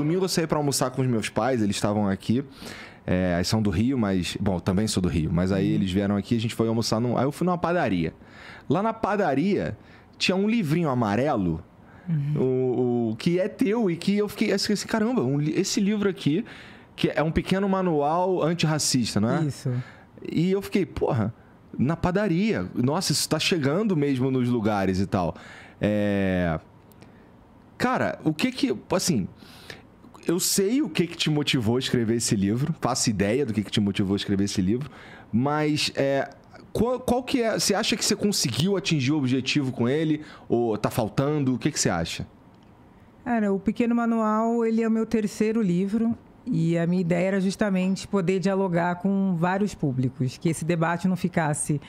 Domingo eu saí para almoçar com os meus pais, eles estavam aqui. É, são do Rio, mas. Bom, também sou do Rio. Mas aí uhum. eles vieram aqui, a gente foi almoçar num. Aí eu fui numa padaria. Lá na padaria tinha um livrinho amarelo. Uhum. O, o, que é teu e que eu fiquei assim, caramba, um, esse livro aqui, que é um pequeno manual antirracista, não é? Isso. E eu fiquei, porra, na padaria. Nossa, isso tá chegando mesmo nos lugares e tal. É... Cara, o que que. Assim eu sei o que, que te motivou a escrever esse livro, faço ideia do que, que te motivou a escrever esse livro, mas é, qual, qual, que é. Você acha que você conseguiu atingir o objetivo com ele? Ou tá faltando? O que, que você acha? Cara, o Pequeno Manual, ele é o meu terceiro livro. E a minha ideia era justamente poder dialogar com vários públicos, que esse debate não ficasse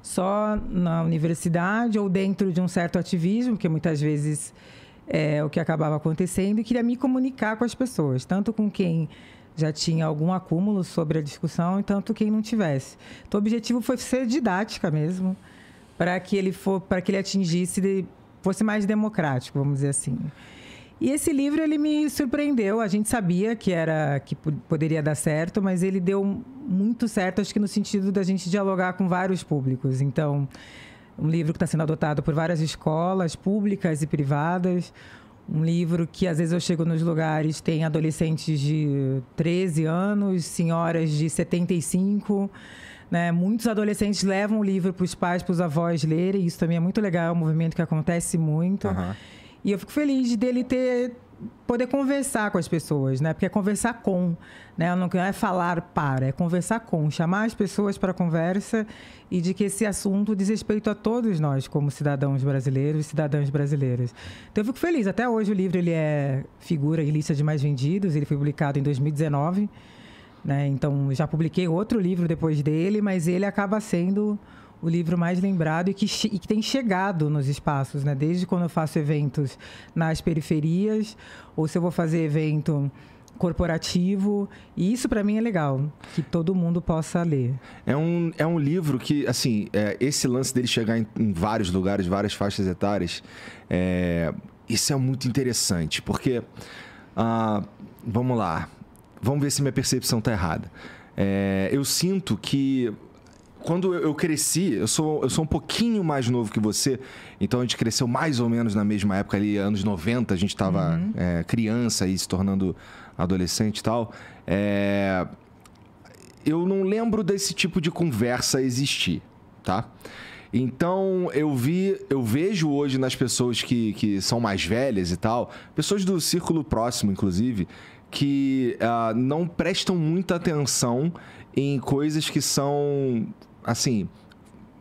só na universidade ou dentro de um certo ativismo, que muitas vezes é, o que acabava acontecendo e queria me comunicar com as pessoas, tanto com quem já tinha algum acúmulo sobre a discussão, e tanto quem não tivesse. Então, o objetivo foi ser didática mesmo, para que ele for, para que ele atingisse, fosse mais democrático, vamos dizer assim. E esse livro ele me surpreendeu. A gente sabia que era que poderia dar certo, mas ele deu muito certo, acho que no sentido da gente dialogar com vários públicos. Então, um livro que está sendo adotado por várias escolas públicas e privadas. Um livro que às vezes eu chego nos lugares, tem adolescentes de 13 anos, senhoras de 75. Né? Muitos adolescentes levam o livro para os pais, para os avós lerem. Isso também é muito legal, é um movimento que acontece muito. Uhum. E eu fico feliz dele ter poder conversar com as pessoas, né? Porque é conversar com, né? Não é falar para, é conversar com, chamar as pessoas para a conversa e de que esse assunto diz respeito a todos nós como cidadãos brasileiros e cidadãs brasileiras. Então eu fico feliz. Até hoje o livro ele é figura e lista de mais vendidos. Ele foi publicado em 2019, né? Então já publiquei outro livro depois dele, mas ele acaba sendo o livro mais lembrado e que, e que tem chegado nos espaços, né? Desde quando eu faço eventos nas periferias, ou se eu vou fazer evento corporativo. E isso para mim é legal, que todo mundo possa ler. É um, é um livro que, assim, é, esse lance dele chegar em, em, vários lugares, várias faixas etárias, é, isso é muito interessante, porque. Ah, vamos lá. Vamos ver se minha percepção tá errada. É, eu sinto que quando eu cresci, eu sou, eu sou um pouquinho mais novo que você, então a gente cresceu mais ou menos na mesma época ali, anos 90, a gente estava uhum. é, criança e se tornando adolescente e tal. É, eu não lembro desse tipo de conversa existir, tá? Então eu vi, eu vejo hoje nas pessoas que, que são mais velhas e tal, pessoas do círculo próximo, inclusive, que uh, não prestam muita atenção em coisas que são assim,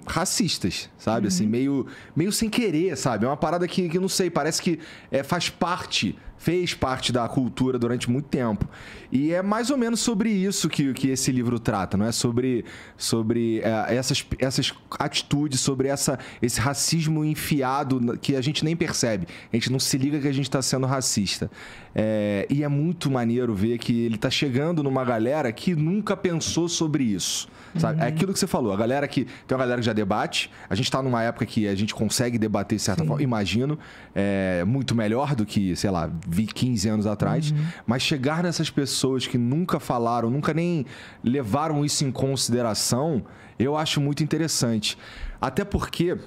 racistas, sabe? Assim, uhum. Assim, meio, meio sem querer, sabe? É uma parada que, que não sei, parece que é, faz parte fez parte da cultura durante muito tempo. E é mais ou menos sobre isso que, que esse livro trata, não é? Sobre, sobre é, essas, essas atitudes, sobre essa, esse racismo enfiado que a gente nem percebe. A gente não se liga que a gente está sendo racista. É, e é muito maneiro ver que ele está chegando numa galera que nunca pensou sobre isso. Sabe? É uhum. É aquilo que você falou, a galera que. Tem uma galera que já debate. A gente está numa época que a gente consegue debater de certa Sim. forma, imagino. É, muito melhor do que, sei lá, vi 15 anos atrás. Uhum. Mas chegar nessas pessoas que nunca falaram, nunca nem levaram isso em consideração, eu acho muito interessante. Até porque,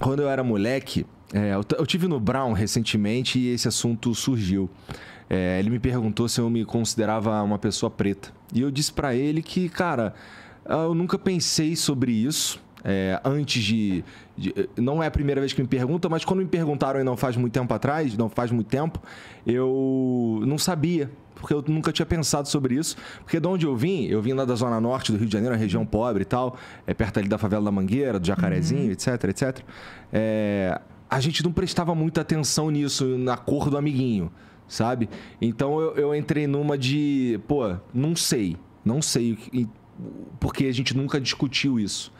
quando eu era moleque, é, eu, eu tive no Brown recentemente e esse assunto surgiu. É, ele me perguntou se eu me considerava uma pessoa preta. E eu disse para ele que, cara, eu nunca pensei sobre isso é, antes de, de, Não é a primeira vez que me perguntam, mas quando me perguntaram e não faz muito tempo atrás, não faz muito tempo, eu não sabia. Porque eu nunca tinha pensado sobre isso. Porque de onde eu vim, eu vim lá da Zona Norte do Rio de Janeiro, região pobre e tal, é perto ali da favela da Mangueira, do Jacarezinho, uhum. etc, etc. É, a gente não prestava muita atenção nisso, na cor do amiguinho, sabe? Então eu, eu entrei numa de, pô, não sei, não sei, porque a gente nunca discutiu isso.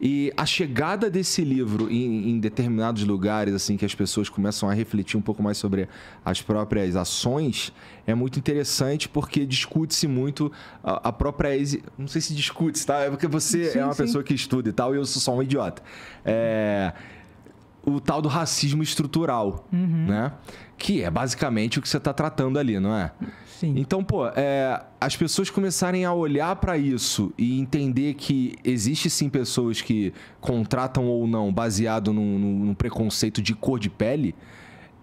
E a chegada desse livro em, em, determinados lugares, assim, que as pessoas começam a refletir um pouco mais sobre as próprias ações, é muito interessante porque discute-se muito a, a própria. Não sei se discute, tá? É porque você sim, é uma sim. pessoa que estuda e tal, e eu sou só um idiota. É o tal do racismo estrutural, uhum. né? Que é basicamente o que você está tratando ali, não é? Sim. Então, pô, é, as pessoas começarem a olhar para isso e entender que existe sim pessoas que contratam ou não baseado num, num preconceito de cor de pele,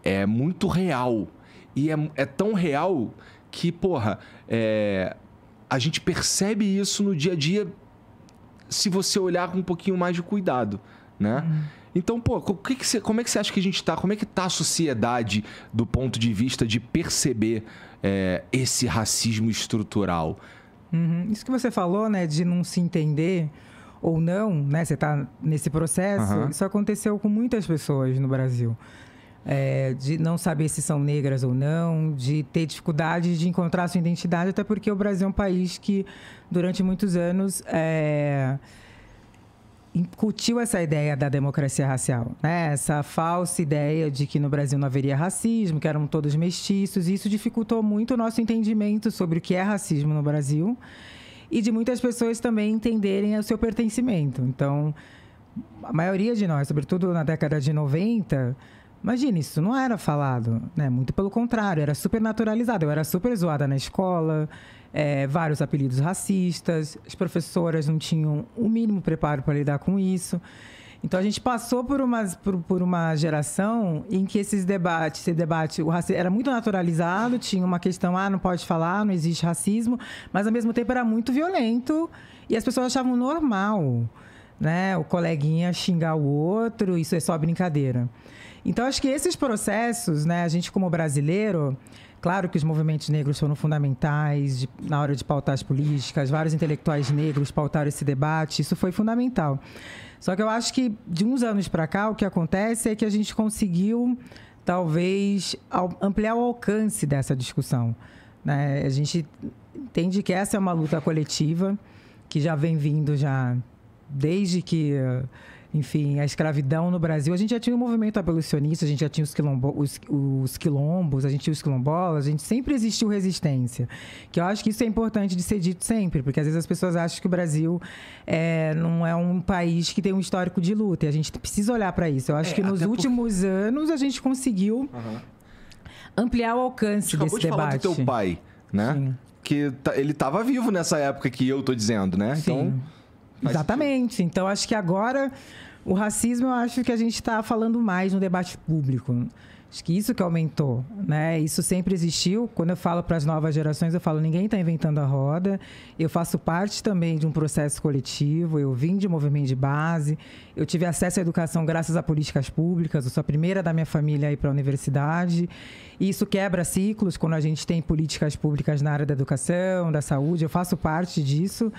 é muito real. E é, é tão real que, porra, é, a gente percebe isso no dia a dia se você olhar com um pouquinho mais de cuidado, né? Hum. Então, pô, que que você, como é que você acha que a gente está? Como é que tá a sociedade do ponto de vista de perceber é, esse racismo estrutural? Uhum. Isso que você falou, né, de não se entender ou não, né? Você está nesse processo. Uhum. Isso aconteceu com muitas pessoas no Brasil. É, de não saber se são negras ou não, de ter dificuldade de encontrar sua identidade, até porque o Brasil é um país que, durante muitos anos, é, incutiu essa ideia da democracia racial, né? essa falsa ideia de que no Brasil não haveria racismo, que eram todos mestiços, e isso dificultou muito o nosso entendimento sobre o que é racismo no Brasil e de muitas pessoas também entenderem o seu pertencimento. Então, a maioria de nós, sobretudo na década de 90, Imagina, isso não era falado, né? Muito pelo contrário, era super naturalizado. Eu era super zoada na escola, é, vários apelidos racistas, as professoras não tinham o mínimo preparo para lidar com isso. Então a gente passou por uma, por, por uma geração em que esses debates, esse debate, o racismo era muito naturalizado, tinha uma questão, ah, não pode falar, não existe racismo, mas ao mesmo tempo era muito violento e as pessoas achavam normal, né? O coleguinha xingar o outro, isso é só brincadeira. Então, acho que esses processos, né, a gente como brasileiro, claro que os movimentos negros foram fundamentais de, na hora de pautar as políticas, vários intelectuais negros pautaram esse debate, isso foi fundamental. Só que eu acho que de uns anos para cá, o que acontece é que a gente conseguiu, talvez, ampliar o alcance dessa discussão. Né? A gente entende que essa é uma luta coletiva que já vem vindo já desde que enfim, a escravidão no Brasil. A gente já tinha o um movimento abolicionista, a gente já tinha os, quilombo, os, os, quilombos, a gente tinha os quilombolas, a gente sempre existiu resistência. Que eu acho que isso é importante de ser dito sempre, porque às vezes as pessoas acham que o Brasil é, não é um país que tem um histórico de luta, e a gente precisa olhar para isso. Eu acho é, que nos últimos anos a gente conseguiu uhum. ampliar o alcance desse debate. Você acabou de falar do teu pai, né? Sim. Que tá, ele estava vivo nessa época que eu tô dizendo, né? Sim. Então... Exatamente. Então, acho que agora o racismo, eu acho que a gente está falando mais no debate público. Acho que isso que aumentou, né? Isso sempre existiu. Quando eu falo para as novas gerações, eu falo: ninguém está inventando a roda. Eu faço parte também de um processo coletivo. Eu vim de movimento de base. Eu tive acesso à educação graças a políticas públicas. Eu sou a primeira da minha família a ir para a universidade. E isso quebra ciclos quando a gente tem políticas públicas na área da educação, da saúde. Eu faço parte disso.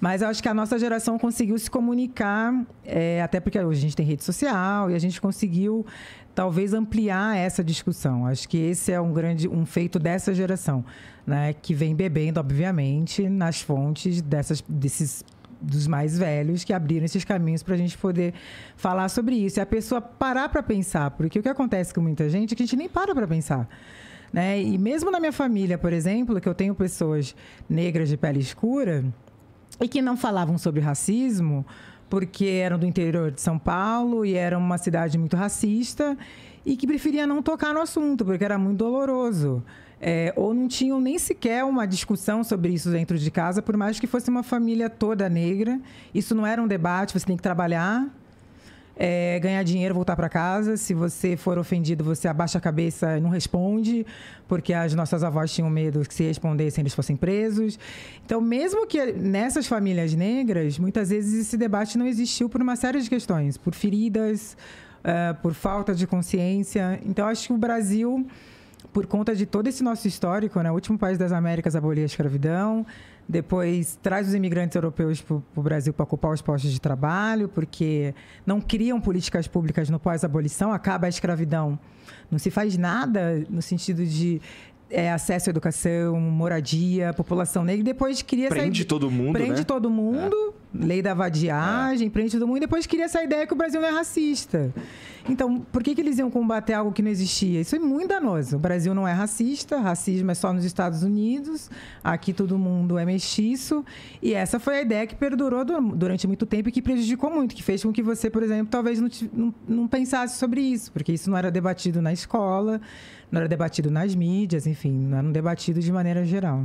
Mas eu acho que a nossa geração conseguiu se comunicar, é, até porque hoje a gente tem rede social e a gente conseguiu talvez ampliar essa discussão. Acho que esse é um grande um feito dessa geração, né, que vem bebendo, obviamente, nas fontes dessas, desses dos mais velhos que abriram esses caminhos para a gente poder falar sobre isso. E a pessoa parar para pensar, porque o que acontece com muita gente é que a gente nem para para pensar. Né? E mesmo na minha família, por exemplo, que eu tenho pessoas negras de pele escura, e que não falavam sobre racismo porque eram do interior de São Paulo e era uma cidade muito racista e que preferia não tocar no assunto porque era muito doloroso. É, ou não tinham nem sequer uma discussão sobre isso dentro de casa, por mais que fosse uma família toda negra. Isso não era um debate, você tem que trabalhar é, ganhar dinheiro, voltar para casa. Se você for ofendido, você abaixa a cabeça e não responde, porque as nossas avós tinham medo que se respondessem eles fossem presos. Então, mesmo que nessas famílias negras, muitas vezes esse debate não existiu por uma série de questões, por feridas, uh, por falta de consciência. Então, acho que o Brasil, por conta de todo esse nosso histórico, né, o último país das Américas a abolir a escravidão, depois traz os imigrantes europeus para o Brasil para ocupar os postos de trabalho, porque não criam políticas públicas no pós-abolição, acaba a escravidão. Não se faz nada no sentido de é, acesso à educação, moradia, população negra. E depois cria prende essa... todo mundo, prende né? todo é. mundo. É lei da vadiagem, é. prende todo mundo, e depois queria essa ideia que o Brasil não é racista. Então, por que, que eles iam combater algo que não existia? Isso é muito danoso. O Brasil não é racista, racismo é só nos Estados Unidos, aqui todo mundo é mestiço. E essa foi a ideia que perdurou durante muito tempo e que prejudicou muito, que fez com que você, por exemplo, talvez não, não, não pensasse sobre isso, porque isso não era debatido na escola, não era debatido nas mídias, enfim, não era debatido de maneira geral.